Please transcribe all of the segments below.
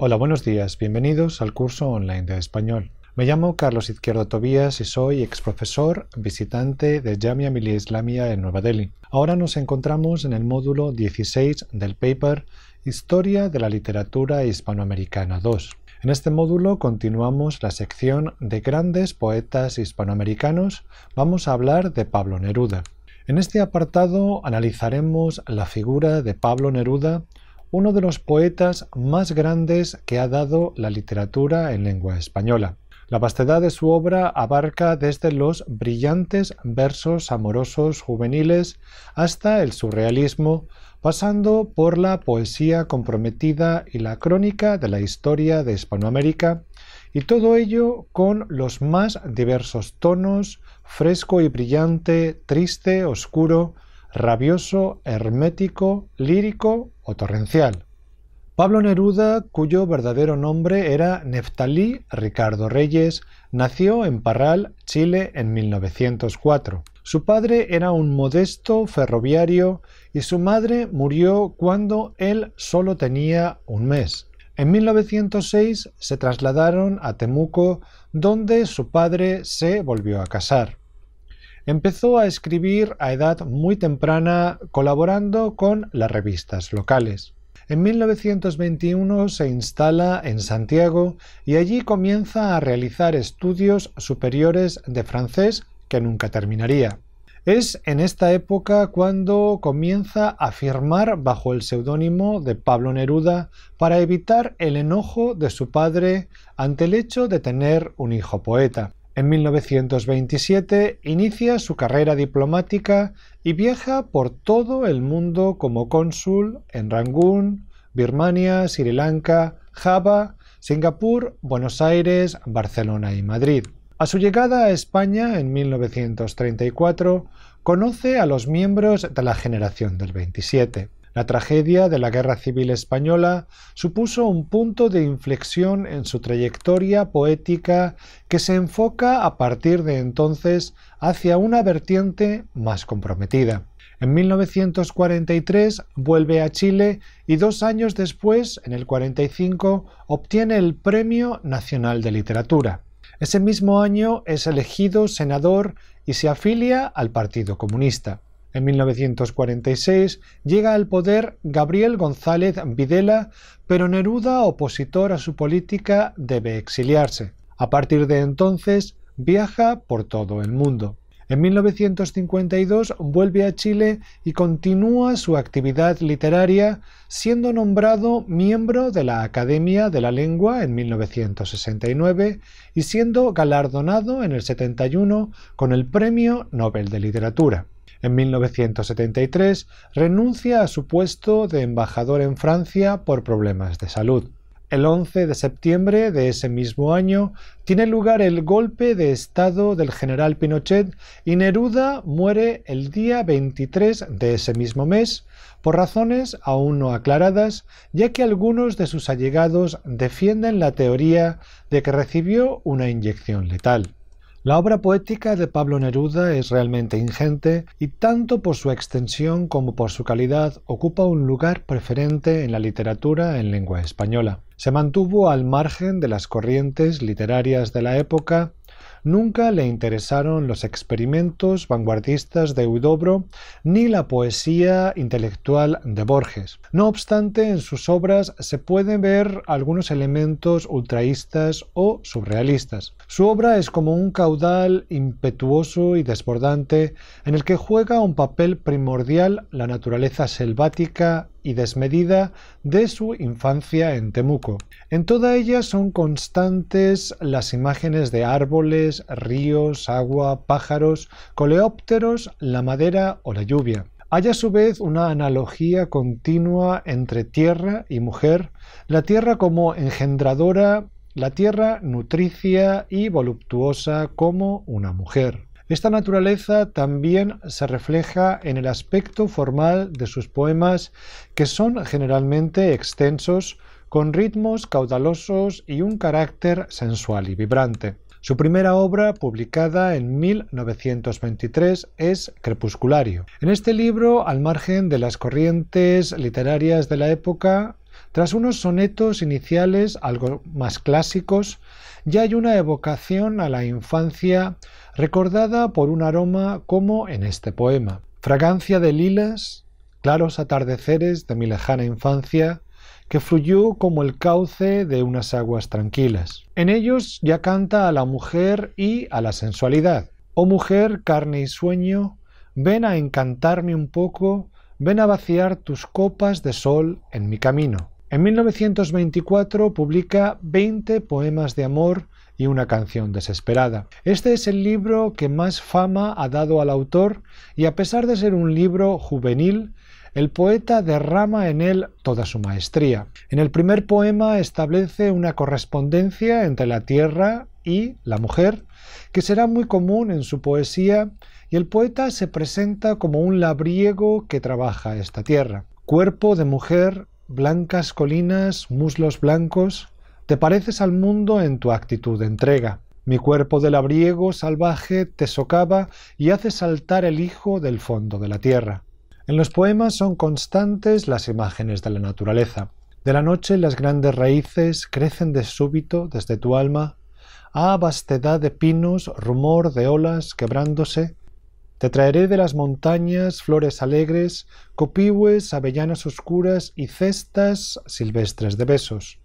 Hola, buenos días. Bienvenidos al curso online de español. Me llamo Carlos Izquierdo Tobías y soy exprofesor visitante de Jamia Millia Islamia en Nueva Delhi. Ahora nos encontramos en el módulo 16 del paper Historia de la literatura hispanoamericana 2. En este módulo continuamos la sección de grandes poetas hispanoamericanos. Vamos a hablar de Pablo Neruda. En este apartado analizaremos la figura de Pablo Neruda uno de los poetas más grandes que ha dado la literatura en lengua española. La vastedad de su obra abarca desde los brillantes versos amorosos juveniles hasta el surrealismo, pasando por la poesía comprometida y la crónica de la historia de Hispanoamérica, y todo ello con los más diversos tonos, fresco y brillante, triste, oscuro, rabioso, hermético, lírico o torrencial. Pablo Neruda, cuyo verdadero nombre era Neftalí Ricardo Reyes, nació en Parral, Chile, en 1904. Su padre era un modesto ferroviario y su madre murió cuando él solo tenía un mes. En 1906 se trasladaron a Temuco, donde su padre se volvió a casar. Empezó a escribir a edad muy temprana colaborando con las revistas locales. En 1921 se instala en Santiago y allí comienza a realizar estudios superiores de francés que nunca terminaría. Es en esta época cuando comienza a firmar bajo el seudónimo de Pablo Neruda para evitar el enojo de su padre ante el hecho de tener un hijo poeta. En 1927 inicia su carrera diplomática y viaja por todo el mundo como cónsul en Rangún, Birmania, Sri Lanka, Java, Singapur, Buenos Aires, Barcelona y Madrid. A su llegada a España en 1934, conoce a los miembros de la generación del 27. La tragedia de la Guerra Civil Española supuso un punto de inflexión en su trayectoria poética que se enfoca a partir de entonces hacia una vertiente más comprometida. En 1943 vuelve a Chile y dos años después, en el 45, obtiene el Premio Nacional de Literatura. Ese mismo año es elegido senador y se afilia al Partido Comunista. En 1946 llega al poder Gabriel González Videla, pero Neruda, opositor a su política, debe exiliarse. A partir de entonces viaja por todo el mundo. En 1952 vuelve a Chile y continúa su actividad literaria, siendo nombrado miembro de la Academia de la Lengua en 1969 y siendo galardonado en el 71 con el Premio Nobel de Literatura. En 1973 renuncia a su puesto de embajador en Francia por problemas de salud. El 11 de septiembre de ese mismo año tiene lugar el golpe de Estado del general Pinochet y Neruda muere el día 23 de ese mismo mes por razones aún no aclaradas, ya que algunos de sus allegados defienden la teoría de que recibió una inyección letal. La obra poética de Pablo Neruda es realmente ingente y tanto por su extensión como por su calidad ocupa un lugar preferente en la literatura en lengua española. Se mantuvo al margen de las corrientes literarias de la época Nunca le interesaron los experimentos vanguardistas de Eudobro ni la poesía intelectual de Borges. No obstante, en sus obras se pueden ver algunos elementos ultraístas o surrealistas. Su obra es como un caudal impetuoso y desbordante en el que juega un papel primordial la naturaleza selvática y desmedida de su infancia en Temuco. En toda ella son constantes las imágenes de árboles, ríos, agua, pájaros, coleópteros, la madera o la lluvia. Hay a su vez una analogía continua entre tierra y mujer, la tierra como engendradora, la tierra nutricia y voluptuosa como una mujer. Esta naturaleza también se refleja en el aspecto formal de sus poemas, que son generalmente extensos, con ritmos caudalosos y un carácter sensual y vibrante. Su primera obra, publicada en 1923, es Crepusculario. En este libro, al margen de las corrientes literarias de la época, tras unos sonetos iniciales algo más clásicos, ya hay una evocación a la infancia recordada por un aroma como en este poema. Fragancia de lilas, claros atardeceres de mi lejana infancia, que fluyó como el cauce de unas aguas tranquilas. En ellos ya canta a la mujer y a la sensualidad. Oh mujer, carne y sueño, ven a encantarme un poco Ven a vaciar tus copas de sol en mi camino. En 1924 publica 20 poemas de amor y una canción desesperada. Este es el libro que más fama ha dado al autor y a pesar de ser un libro juvenil, el poeta derrama en él toda su maestría. En el primer poema establece una correspondencia entre la tierra y la mujer, que será muy común en su poesía y el poeta se presenta como un labriego que trabaja esta tierra. Cuerpo de mujer, blancas colinas, muslos blancos, te pareces al mundo en tu actitud de entrega. Mi cuerpo de labriego salvaje te socava y hace saltar el hijo del fondo de la tierra. En los poemas son constantes las imágenes de la naturaleza. De la noche las grandes raíces crecen de súbito desde tu alma. Ah, vastedad de pinos, rumor de olas quebrándose, te traeré de las montañas flores alegres, copihues, avellanas oscuras y cestas silvestres de besos.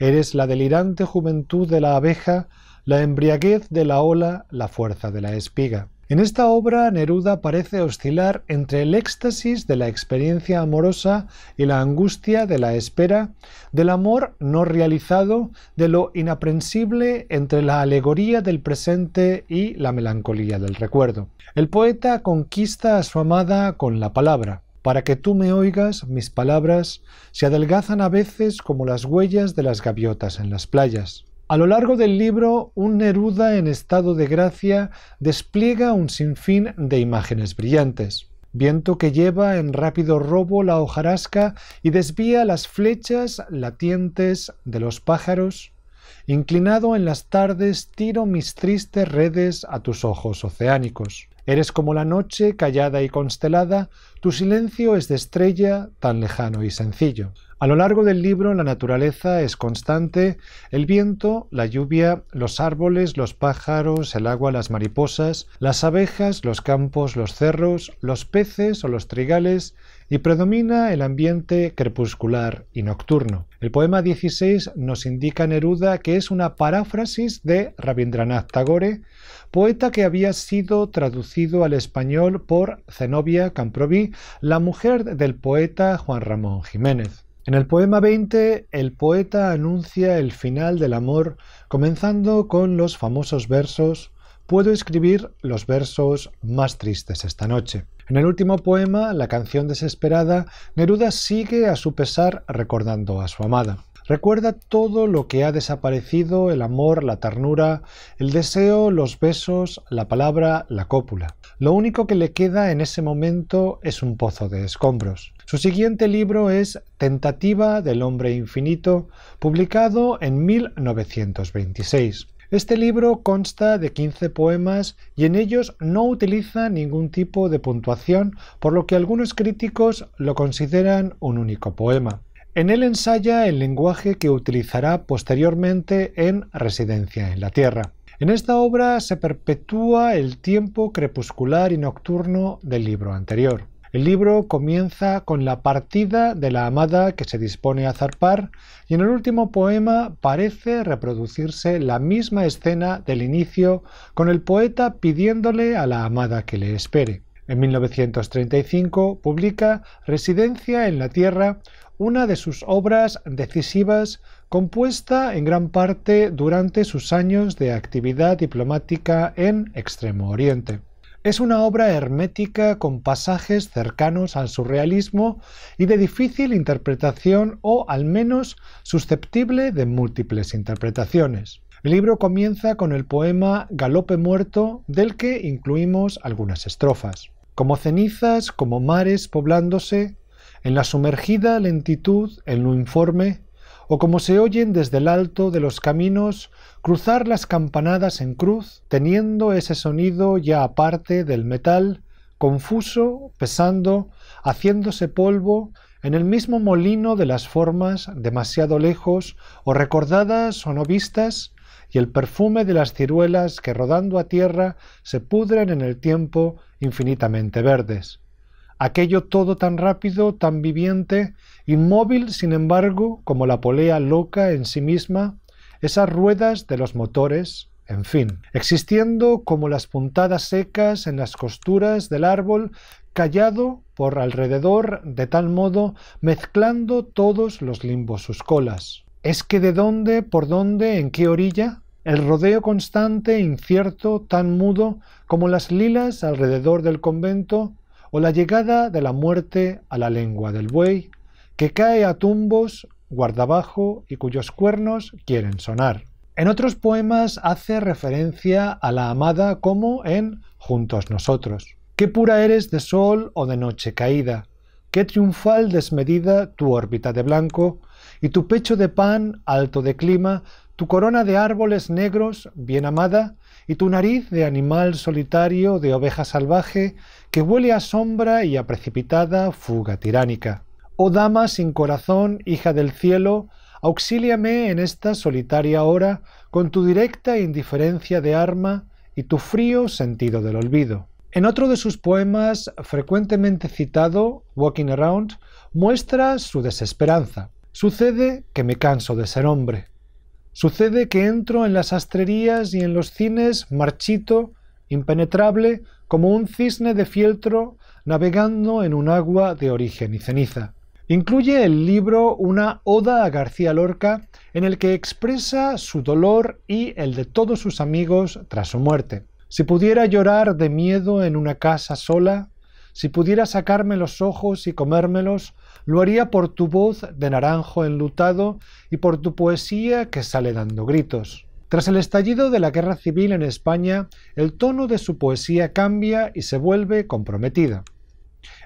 Eres la delirante juventud de la abeja, la embriaguez de la ola, la fuerza de la espiga. En esta obra Neruda parece oscilar entre el éxtasis de la experiencia amorosa y la angustia de la espera, del amor no realizado, de lo inaprensible entre la alegoría del presente y la melancolía del recuerdo. El poeta conquista a su amada con la palabra. Para que tú me oigas, mis palabras se adelgazan a veces como las huellas de las gaviotas en las playas. A lo largo del libro, un Neruda en estado de gracia despliega un sinfín de imágenes brillantes. Viento que lleva en rápido robo la hojarasca y desvía las flechas latientes de los pájaros. Inclinado en las tardes, tiro mis tristes redes a tus ojos oceánicos. Eres como la noche, callada y constelada, tu silencio es de estrella, tan lejano y sencillo. A lo largo del libro la naturaleza es constante, el viento, la lluvia, los árboles, los pájaros, el agua, las mariposas, las abejas, los campos, los cerros, los peces o los trigales, y predomina el ambiente crepuscular y nocturno. El poema 16 nos indica Neruda que es una paráfrasis de Rabindranath Tagore, poeta que había sido traducido al español por Zenobia Camproví, la mujer del poeta Juan Ramón Jiménez. En el poema 20, el poeta anuncia el final del amor, comenzando con los famosos versos Puedo escribir los versos más tristes esta noche. En el último poema, la canción desesperada, Neruda sigue a su pesar recordando a su amada. Recuerda todo lo que ha desaparecido, el amor, la ternura, el deseo, los besos, la palabra, la cópula. Lo único que le queda en ese momento es un pozo de escombros. Su siguiente libro es Tentativa del Hombre Infinito, publicado en 1926. Este libro consta de 15 poemas y en ellos no utiliza ningún tipo de puntuación, por lo que algunos críticos lo consideran un único poema. En él ensaya el lenguaje que utilizará posteriormente en Residencia en la Tierra. En esta obra se perpetúa el tiempo crepuscular y nocturno del libro anterior. El libro comienza con la partida de la amada que se dispone a zarpar y en el último poema parece reproducirse la misma escena del inicio con el poeta pidiéndole a la amada que le espere. En 1935 publica Residencia en la Tierra, una de sus obras decisivas compuesta en gran parte durante sus años de actividad diplomática en Extremo Oriente. Es una obra hermética con pasajes cercanos al surrealismo y de difícil interpretación o al menos susceptible de múltiples interpretaciones. El libro comienza con el poema Galope Muerto del que incluimos algunas estrofas. Como cenizas, como mares poblándose, en la sumergida lentitud, en lo informe, o como se oyen desde el alto de los caminos cruzar las campanadas en cruz, teniendo ese sonido ya aparte del metal, confuso, pesando, haciéndose polvo, en el mismo molino de las formas demasiado lejos o recordadas o no vistas, y el perfume de las ciruelas que rodando a tierra se pudren en el tiempo infinitamente verdes aquello todo tan rápido, tan viviente, inmóvil, sin embargo, como la polea loca en sí misma, esas ruedas de los motores, en fin, existiendo como las puntadas secas en las costuras del árbol, callado por alrededor, de tal modo, mezclando todos los limbos sus colas. Es que de dónde, por dónde, en qué orilla, el rodeo constante, incierto, tan mudo, como las lilas alrededor del convento, o la llegada de la muerte a la lengua del buey, que cae a tumbos guardabajo y cuyos cuernos quieren sonar. En otros poemas hace referencia a la amada como en Juntos nosotros. Qué pura eres de sol o de noche caída, qué triunfal desmedida tu órbita de blanco, y tu pecho de pan alto de clima tu corona de árboles negros, bien amada, y tu nariz de animal solitario, de oveja salvaje, que huele a sombra y a precipitada fuga tiránica. Oh dama sin corazón, hija del cielo, auxíliame en esta solitaria hora con tu directa indiferencia de arma y tu frío sentido del olvido. En otro de sus poemas, frecuentemente citado, Walking Around, muestra su desesperanza. Sucede que me canso de ser hombre. Sucede que entro en las astrerías y en los cines marchito, impenetrable, como un cisne de fieltro navegando en un agua de origen y ceniza. Incluye el libro una oda a García Lorca en el que expresa su dolor y el de todos sus amigos tras su muerte. Si pudiera llorar de miedo en una casa sola, si pudiera sacarme los ojos y comérmelos, lo haría por tu voz de naranjo enlutado y por tu poesía que sale dando gritos. Tras el estallido de la guerra civil en España, el tono de su poesía cambia y se vuelve comprometida.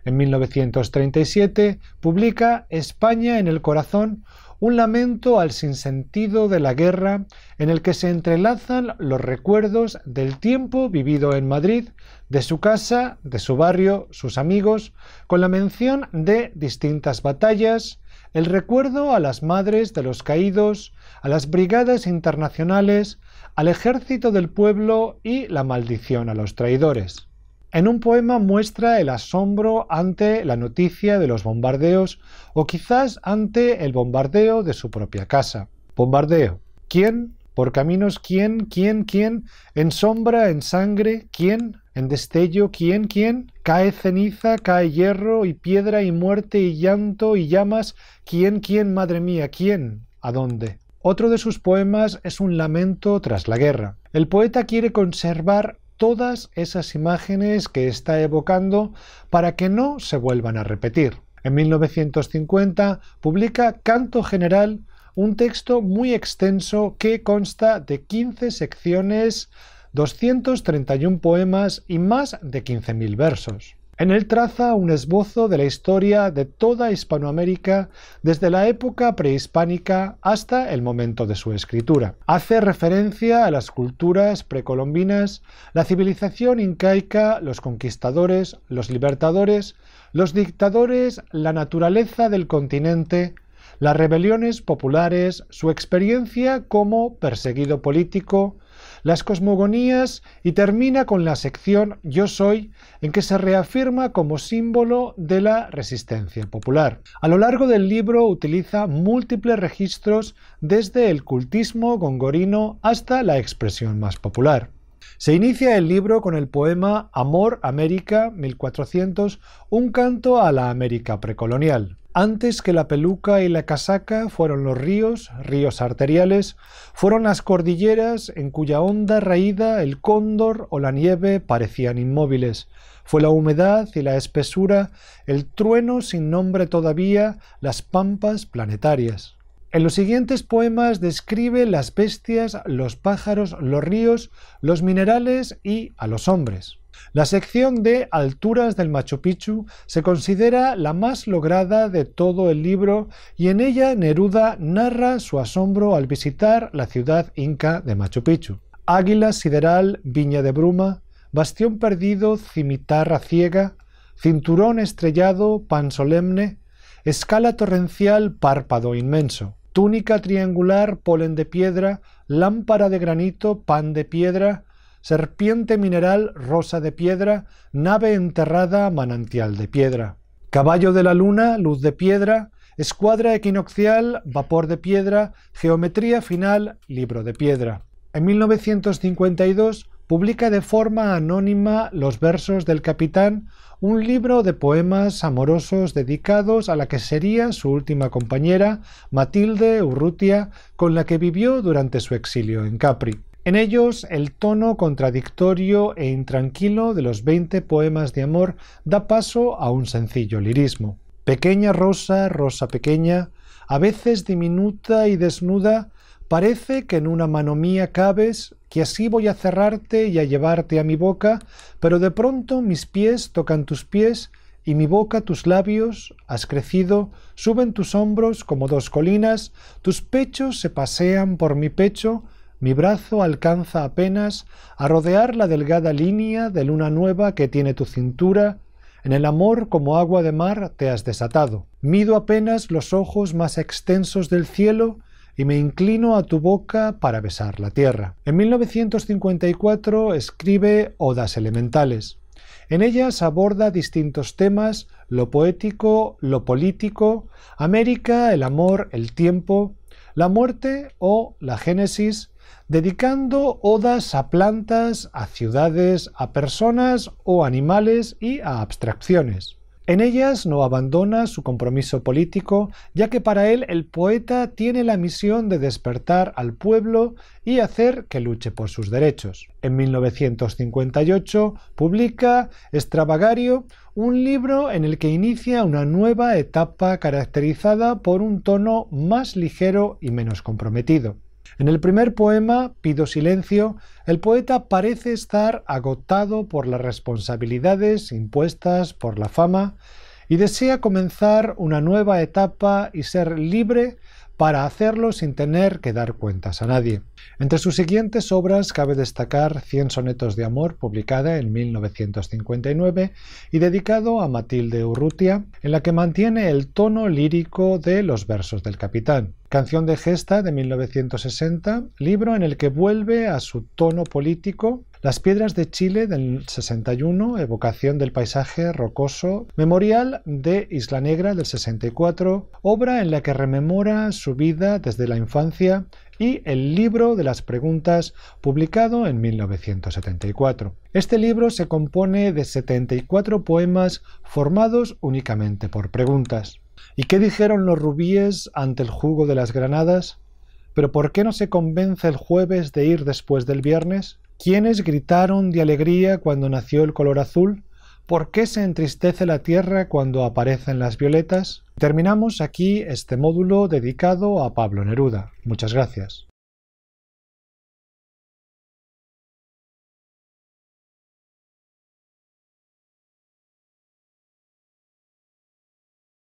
En 1937 publica España en el corazón, un lamento al sinsentido de la guerra en el que se entrelazan los recuerdos del tiempo vivido en Madrid, de su casa, de su barrio, sus amigos, con la mención de distintas batallas, el recuerdo a las madres de los caídos, a las brigadas internacionales, al ejército del pueblo y la maldición a los traidores. En un poema muestra el asombro ante la noticia de los bombardeos o quizás ante el bombardeo de su propia casa. Bombardeo. ¿Quién? Por caminos, ¿quién? ¿Quién? ¿Quién? En sombra, en sangre, ¿quién? En destello, ¿quién? ¿Quién? Cae ceniza, cae hierro y piedra y muerte y llanto y llamas. ¿Quién? ¿Quién? Madre mía, ¿quién? ¿A dónde? Otro de sus poemas es un lamento tras la guerra. El poeta quiere conservar todas esas imágenes que está evocando para que no se vuelvan a repetir. En 1950 publica Canto General, un texto muy extenso que consta de 15 secciones, 231 poemas y más de 15.000 versos. En él traza un esbozo de la historia de toda Hispanoamérica desde la época prehispánica hasta el momento de su escritura. Hace referencia a las culturas precolombinas, la civilización incaica, los conquistadores, los libertadores, los dictadores, la naturaleza del continente, las rebeliones populares, su experiencia como perseguido político, las cosmogonías y termina con la sección Yo soy, en que se reafirma como símbolo de la resistencia popular. A lo largo del libro utiliza múltiples registros desde el cultismo gongorino hasta la expresión más popular. Se inicia el libro con el poema Amor América 1400, un canto a la América precolonial. Antes que la peluca y la casaca fueron los ríos, ríos arteriales, fueron las cordilleras en cuya honda raída el cóndor o la nieve parecían inmóviles. Fue la humedad y la espesura, el trueno sin nombre todavía, las pampas planetarias. En los siguientes poemas describe las bestias, los pájaros, los ríos, los minerales y a los hombres. La sección de Alturas del Machu Picchu se considera la más lograda de todo el libro y en ella Neruda narra su asombro al visitar la ciudad inca de Machu Picchu. Águila sideral, viña de bruma, bastión perdido, cimitarra ciega, cinturón estrellado, pan solemne, escala torrencial, párpado inmenso túnica triangular, polen de piedra, lámpara de granito, pan de piedra, serpiente mineral rosa de piedra, nave enterrada manantial de piedra. Caballo de la luna, luz de piedra, escuadra equinoccial, vapor de piedra, geometría final, libro de piedra. En 1952 publica de forma anónima los versos del capitán, un libro de poemas amorosos dedicados a la que sería su última compañera, Matilde Urrutia, con la que vivió durante su exilio en Capri. En ellos, el tono contradictorio e intranquilo de los veinte poemas de amor da paso a un sencillo lirismo. Pequeña rosa, rosa pequeña, a veces diminuta y desnuda, parece que en una mano mía cabes, que así voy a cerrarte y a llevarte a mi boca, pero de pronto mis pies tocan tus pies y mi boca tus labios, has crecido, suben tus hombros como dos colinas, tus pechos se pasean por mi pecho, mi brazo alcanza apenas a rodear la delgada línea de luna nueva que tiene tu cintura. En el amor como agua de mar te has desatado. Mido apenas los ojos más extensos del cielo y me inclino a tu boca para besar la tierra. En 1954 escribe Odas Elementales. En ellas aborda distintos temas, lo poético, lo político, América, el amor, el tiempo, la muerte o la génesis, dedicando odas a plantas, a ciudades, a personas o animales y a abstracciones. En ellas no abandona su compromiso político, ya que para él el poeta tiene la misión de despertar al pueblo y hacer que luche por sus derechos. En 1958 publica Extravagario, un libro en el que inicia una nueva etapa caracterizada por un tono más ligero y menos comprometido. En el primer poema, Pido Silencio, el poeta parece estar agotado por las responsabilidades impuestas por la fama y desea comenzar una nueva etapa y ser libre para hacerlo sin tener que dar cuentas a nadie. Entre sus siguientes obras cabe destacar Cien sonetos de amor, publicada en 1959 y dedicado a Matilde Urrutia, en la que mantiene el tono lírico de los versos del capitán. Canción de gesta de 1960, libro en el que vuelve a su tono político las piedras de Chile del 61, evocación del paisaje rocoso, Memorial de Isla Negra del 64, obra en la que rememora su vida desde la infancia y El libro de las preguntas, publicado en 1974. Este libro se compone de 74 poemas formados únicamente por preguntas. ¿Y qué dijeron los rubíes ante el jugo de las granadas? ¿Pero por qué no se convence el jueves de ir después del viernes? ¿Quiénes gritaron de alegría cuando nació el color azul? ¿Por qué se entristece la tierra cuando aparecen las violetas? Terminamos aquí este módulo dedicado a Pablo Neruda. Muchas gracias.